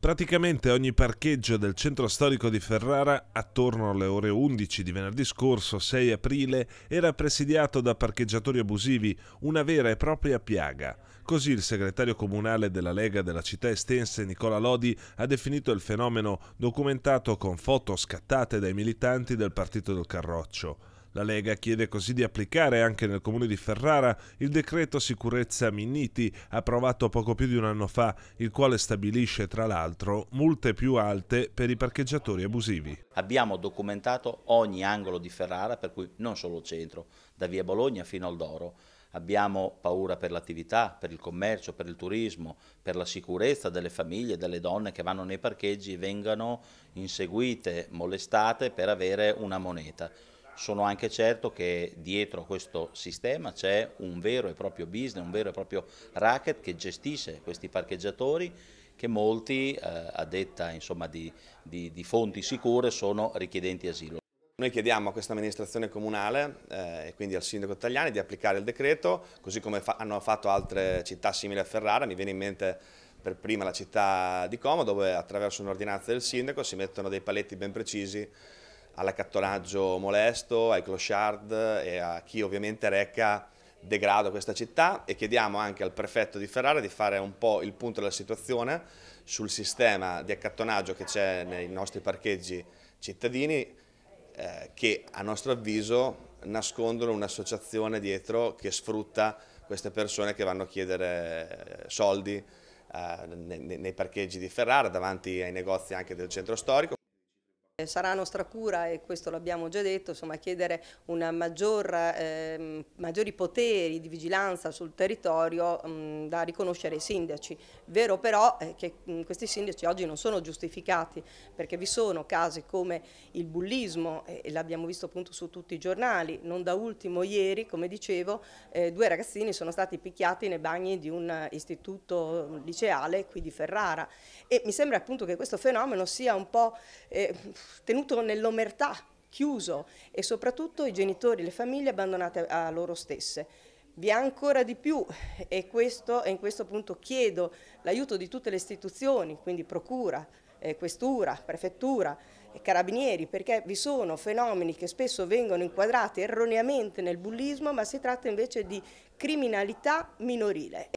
Praticamente ogni parcheggio del centro storico di Ferrara, attorno alle ore 11 di venerdì scorso, 6 aprile, era presidiato da parcheggiatori abusivi, una vera e propria piaga. Così il segretario comunale della Lega della città estense Nicola Lodi ha definito il fenomeno documentato con foto scattate dai militanti del partito del Carroccio. La Lega chiede così di applicare anche nel comune di Ferrara il decreto sicurezza Minniti approvato poco più di un anno fa, il quale stabilisce tra l'altro multe più alte per i parcheggiatori abusivi. Abbiamo documentato ogni angolo di Ferrara, per cui non solo il centro, da via Bologna fino al Doro. Abbiamo paura per l'attività, per il commercio, per il turismo, per la sicurezza delle famiglie, delle donne che vanno nei parcheggi e vengano inseguite, molestate per avere una moneta sono anche certo che dietro questo sistema c'è un vero e proprio business, un vero e proprio racket che gestisce questi parcheggiatori che molti, eh, a detta insomma, di, di, di, fonti sicure, sono richiedenti asilo. Noi chiediamo a questa amministrazione comunale eh, e quindi al sindaco Tagliani di applicare il decreto, così come fa hanno fatto altre città simili a Ferrara, mi viene in mente per prima la città di Como, dove attraverso un'ordinanza del sindaco si mettono dei paletti ben precisi all'accattonaggio molesto, ai clochard e a chi ovviamente recca degrado a questa città e chiediamo anche al prefetto di Ferrara di fare un po' il punto della situazione sul sistema di accattonaggio che c'è nei nostri parcheggi cittadini eh, che a nostro avviso nascondono un'associazione dietro che sfrutta queste persone che vanno a chiedere eh, soldi eh, nei parcheggi di Ferrara davanti ai negozi anche del centro storico. Sarà nostra cura, e questo l'abbiamo già detto, insomma, chiedere maggior, eh, maggiori poteri di vigilanza sul territorio mh, mm, da riconoscere ai sindaci. Vero però eh, che mh, mm, questi sindaci oggi non sono giustificati perché vi sono casi come il bullismo, eh, e l'abbiamo visto appunto su tutti i giornali, non da ultimo ieri, come dicevo, eh, due ragazzini sono stati picchiati nei bagni di un eh, istituto liceale qui di Ferrara e mi sembra appunto che questo fenomeno sia un po' eh, tenuto nell'omertà, chiuso e soprattutto i genitori e le famiglie abbandonate a loro stesse. Vi è ancora di più e, questo, e in questo punto chiedo l'aiuto di tutte le istituzioni, quindi procura, eh, questura, prefettura, e eh, carabinieri, perché vi sono fenomeni che spesso vengono inquadrati erroneamente nel bullismo, ma si tratta invece di criminalità minorile.